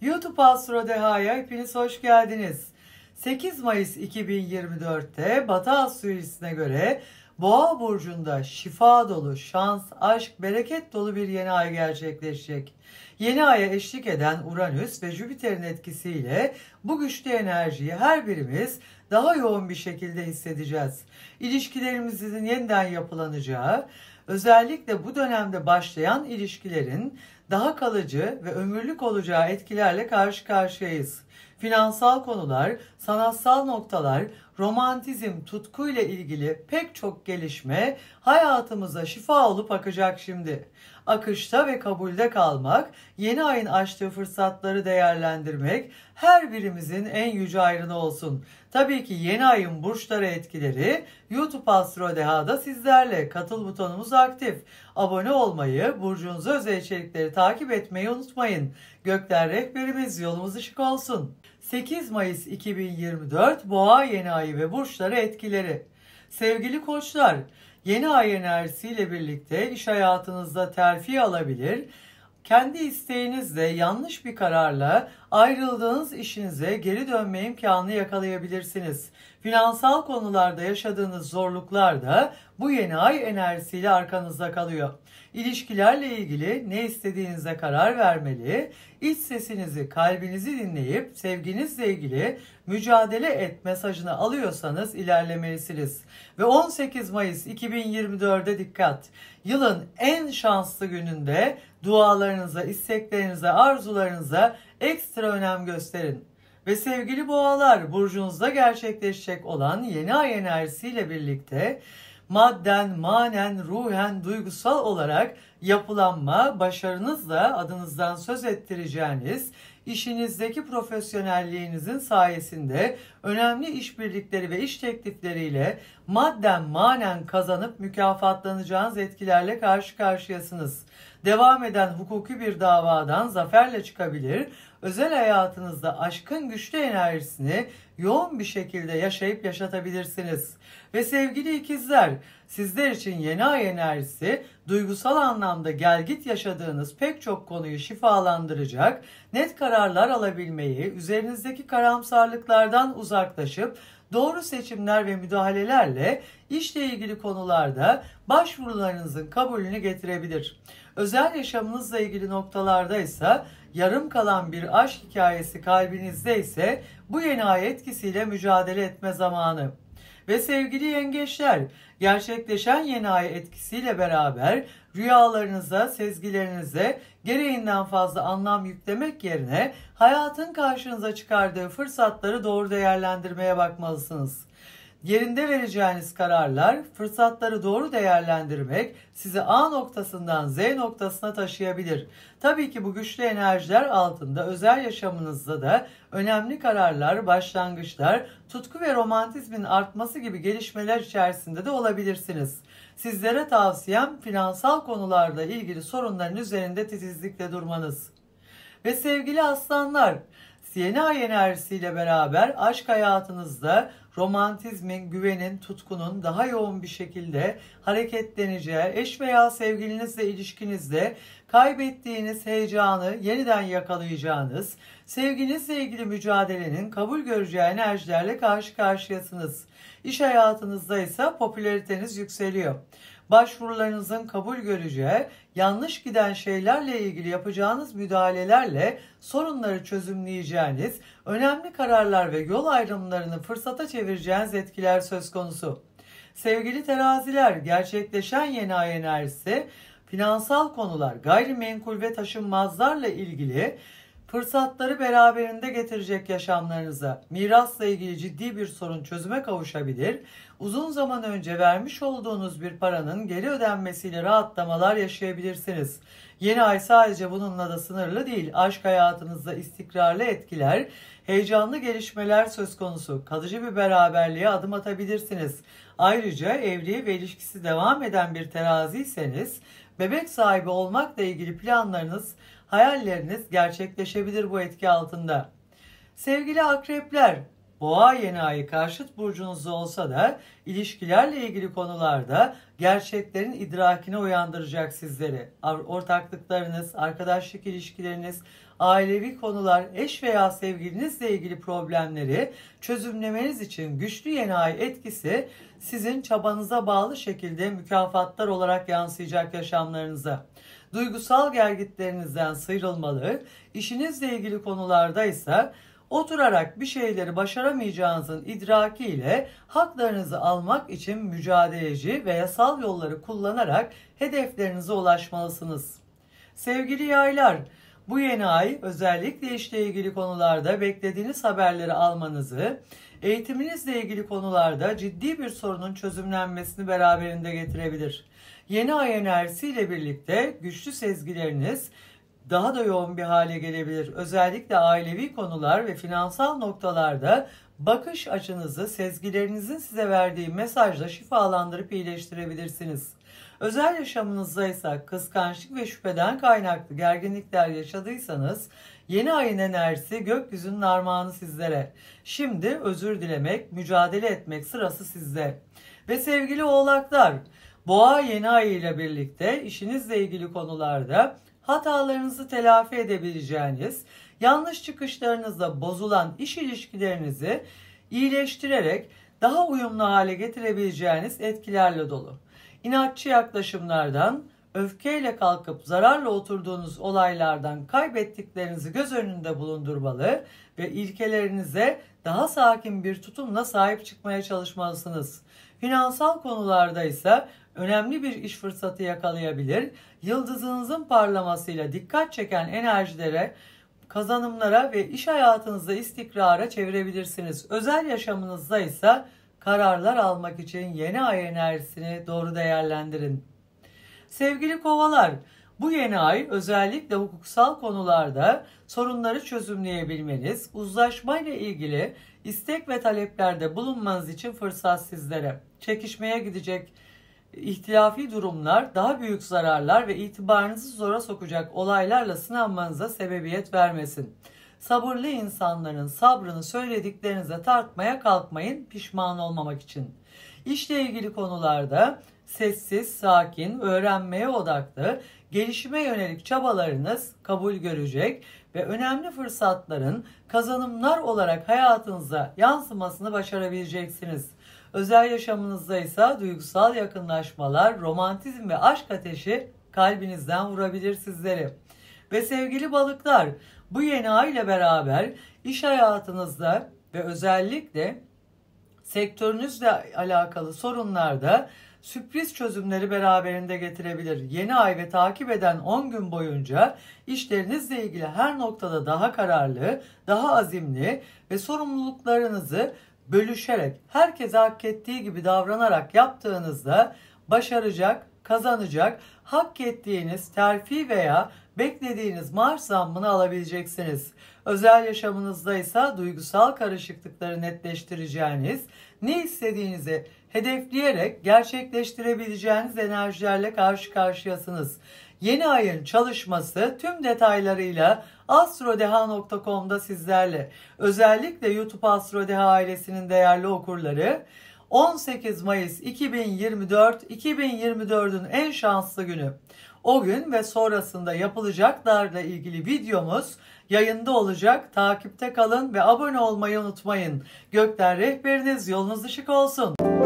YouTube Astro Deha'ya hepiniz hoş geldiniz. 8 Mayıs 2024'te Batı Astrolojisi'ne göre Boğa burcunda şifa dolu, şans, aşk, bereket dolu bir yeni ay gerçekleşecek. Yeni aya eşlik eden Uranüs ve Jüpiter'in etkisiyle bu güçlü enerjiyi her birimiz daha yoğun bir şekilde hissedeceğiz. İlişkilerimizin yeniden yapılanacağı, özellikle bu dönemde başlayan ilişkilerin daha kalıcı ve ömürlük olacağı etkilerle karşı karşıyayız. Finansal konular, sanatsal noktalar, romantizm tutkuyla ilgili pek çok gelişme hayatımıza şifa olup akacak şimdi. Akışta ve kabulde kalmak, yeni ayın açtığı fırsatları değerlendirmek her birimizin en yüce ayrını olsun. Tabii ki yeni ayın burçları etkileri YouTube Astro Deha'da sizlerle. Katıl butonumuz aktif. Abone olmayı, burcunuza özel içerikleri takip etmeyi unutmayın. Gökler rehberimiz yolumuz ışık olsun. 8 Mayıs 2024 Boğa yeni ayı ve burçları etkileri. Sevgili koçlar, yeni ay enerjisiyle birlikte iş hayatınızda terfi alabilir, kendi isteğinizle yanlış bir kararla ayrıldığınız işinize geri dönme imkanı yakalayabilirsiniz. Finansal konularda yaşadığınız zorluklar da bu yeni ay enerjisiyle arkanızda kalıyor. İlişkilerle ilgili ne istediğinize karar vermeli, iç sesinizi, kalbinizi dinleyip sevginizle ilgili mücadele et mesajını alıyorsanız ilerlemelisiniz. Ve 18 Mayıs 2024'e dikkat. Yılın en şanslı gününde dualarınıza, isteklerinize, arzularınıza ekstra önem gösterin. Ve sevgili boğalar burcunuzda gerçekleşecek olan yeni ay enerjisiyle birlikte madden, manen, ruhen, duygusal olarak yapılanma, başarınızla adınızdan söz ettireceğiniz, işinizdeki profesyonelliğinizin sayesinde önemli işbirlikleri ve iş teklifleriyle madden manen kazanıp mükafatlanacağınız etkilerle karşı karşıyasınız devam eden hukuki bir davadan zaferle çıkabilir, özel hayatınızda aşkın güçlü enerjisini yoğun bir şekilde yaşayıp yaşatabilirsiniz. Ve sevgili ikizler, sizler için yeni ay enerjisi duygusal anlamda gelgit yaşadığınız pek çok konuyu şifalandıracak, net kararlar alabilmeyi, üzerinizdeki karamsarlıklardan uzaklaşıp doğru seçimler ve müdahalelerle işle ilgili konularda başvurularınızın kabulünü getirebilir. Özel yaşamınızla ilgili noktalarda ise yarım kalan bir aşk hikayesi kalbinizde ise bu yeni ay etkisiyle mücadele etme zamanı. Ve sevgili yengeçler, gerçekleşen yeni ay etkisiyle beraber rüyalarınıza, sezgilerinize gereğinden fazla anlam yüklemek yerine hayatın karşınıza çıkardığı fırsatları doğru değerlendirmeye bakmalısınız. Yerinde vereceğiniz kararlar, fırsatları doğru değerlendirmek sizi A noktasından Z noktasına taşıyabilir. Tabii ki bu güçlü enerjiler altında özel yaşamınızda da önemli kararlar, başlangıçlar, tutku ve romantizmin artması gibi gelişmeler içerisinde de olabilirsiniz. Sizlere tavsiyem finansal konularda ilgili sorunların üzerinde titizlikle durmanız. Ve sevgili aslanlar, yeni ay enerjisiyle beraber aşk hayatınızda romantizmin, güvenin, tutkunun daha yoğun bir şekilde hareketleneceği, eş veya sevgilinizle ilişkinizde kaybettiğiniz heyecanı yeniden yakalayacağınız, sevginizle ilgili mücadelenin kabul göreceği enerjilerle karşı karşıyasınız. İş hayatınızda ise popülariteniz yükseliyor başvurularınızın kabul göreceği, yanlış giden şeylerle ilgili yapacağınız müdahalelerle sorunları çözümleyeceğiniz, önemli kararlar ve yol ayrımlarını fırsata çevireceğiniz etkiler söz konusu. Sevgili teraziler, gerçekleşen yeni ay enerjisi finansal konular, gayrimenkul ve taşınmazlarla ilgili fırsatları beraberinde getirecek yaşamlarınıza mirasla ilgili ciddi bir sorun çözüme kavuşabilir, uzun zaman önce vermiş olduğunuz bir paranın geri ödenmesiyle rahatlamalar yaşayabilirsiniz. Yeni ay sadece bununla da sınırlı değil, aşk hayatınızda istikrarlı etkiler, heyecanlı gelişmeler söz konusu, kalıcı bir beraberliğe adım atabilirsiniz. Ayrıca evli ve ilişkisi devam eden bir teraziyseniz, bebek sahibi olmakla ilgili planlarınız Hayalleriniz gerçekleşebilir bu etki altında. Sevgili akrepler, Boğa yeni ayı karşıt burcunuzda olsa da ilişkilerle ilgili konularda gerçeklerin idrakine uyandıracak sizleri. Ortaklıklarınız, arkadaşlık ilişkileriniz, ailevi konular, eş veya sevgilinizle ilgili problemleri çözümlemeniz için güçlü yeni ay etkisi sizin çabanıza bağlı şekilde mükafatlar olarak yansıyacak yaşamlarınıza. Duygusal gergitlerinizden sıyrılmalı, işinizle ilgili konularda ise oturarak bir şeyleri başaramayacağınızın idrakiyle haklarınızı almak için mücadeleci ve yasal yolları kullanarak hedeflerinize ulaşmalısınız. Sevgili yaylar, bu yeni ay özellikle işle ilgili konularda beklediğiniz haberleri almanızı, eğitiminizle ilgili konularda ciddi bir sorunun çözümlenmesini beraberinde getirebilir. Yeni ay enerjisiyle birlikte güçlü sezgileriniz daha da yoğun bir hale gelebilir. Özellikle ailevi konular ve finansal noktalarda bakış açınızı sezgilerinizin size verdiği mesajla şifalandırıp iyileştirebilirsiniz. Özel yaşamınızda ise kıskançlık ve şüpheden kaynaklı gerginlikler yaşadıysanız yeni ayın enerjisi gökyüzünün armağanı sizlere. Şimdi özür dilemek, mücadele etmek sırası sizde. Ve sevgili oğlaklar, boğa yeni ay ile birlikte işinizle ilgili konularda hatalarınızı telafi edebileceğiniz, yanlış çıkışlarınızla bozulan iş ilişkilerinizi iyileştirerek daha uyumlu hale getirebileceğiniz etkilerle dolu. İnatçı yaklaşımlardan, öfkeyle kalkıp zararla oturduğunuz olaylardan kaybettiklerinizi göz önünde bulundurmalı ve ilkelerinize daha sakin bir tutumla sahip çıkmaya çalışmalısınız. Finansal konularda ise önemli bir iş fırsatı yakalayabilir, yıldızınızın parlamasıyla dikkat çeken enerjilere, kazanımlara ve iş hayatınızda istikrara çevirebilirsiniz. Özel yaşamınızda ise kararlar almak için yeni ay enerjisini doğru değerlendirin. Sevgili kovalar, bu yeni ay özellikle hukuksal konularda sorunları çözümleyebilmeniz, uzlaşmayla ilgili istek ve taleplerde bulunmanız için fırsat sizlere. Çekişmeye gidecek ihtilafi durumlar, daha büyük zararlar ve itibarınızı zora sokacak olaylarla sınanmanıza sebebiyet vermesin. Sabırlı insanların sabrını söylediklerinize tartmaya kalkmayın pişman olmamak için. İşle ilgili konularda sessiz, sakin, öğrenmeye odaklı, gelişime yönelik çabalarınız kabul görecek ve önemli fırsatların kazanımlar olarak hayatınıza yansımasını başarabileceksiniz. Özel yaşamınızda ise duygusal yakınlaşmalar, romantizm ve aşk ateşi kalbinizden vurabilir sizleri. Ve sevgili balıklar, bu yeni ay ile beraber iş hayatınızda ve özellikle sektörünüzle alakalı sorunlarda sürpriz çözümleri beraberinde getirebilir. Yeni ay ve takip eden 10 gün boyunca işlerinizle ilgili her noktada daha kararlı, daha azimli ve sorumluluklarınızı bölüşerek herkese hak ettiği gibi davranarak yaptığınızda başaracak, kazanacak, hak ettiğiniz terfi veya beklediğiniz maaş zammını alabileceksiniz. Özel yaşamınızda ise duygusal karışıklıkları netleştireceğiniz ne istediğinizi hedefleyerek gerçekleştirebileceğiniz enerjilerle karşı karşıyasınız. Yeni ayın çalışması tüm detaylarıyla astrodeha.com'da sizlerle. Özellikle YouTube Astrodeha ailesinin değerli okurları 18 Mayıs 2024 2024'ün en şanslı günü. O gün ve sonrasında yapılacaklarla ilgili videomuz yayında olacak. Takipte kalın ve abone olmayı unutmayın. Gökler rehberiniz yolunuz ışık olsun.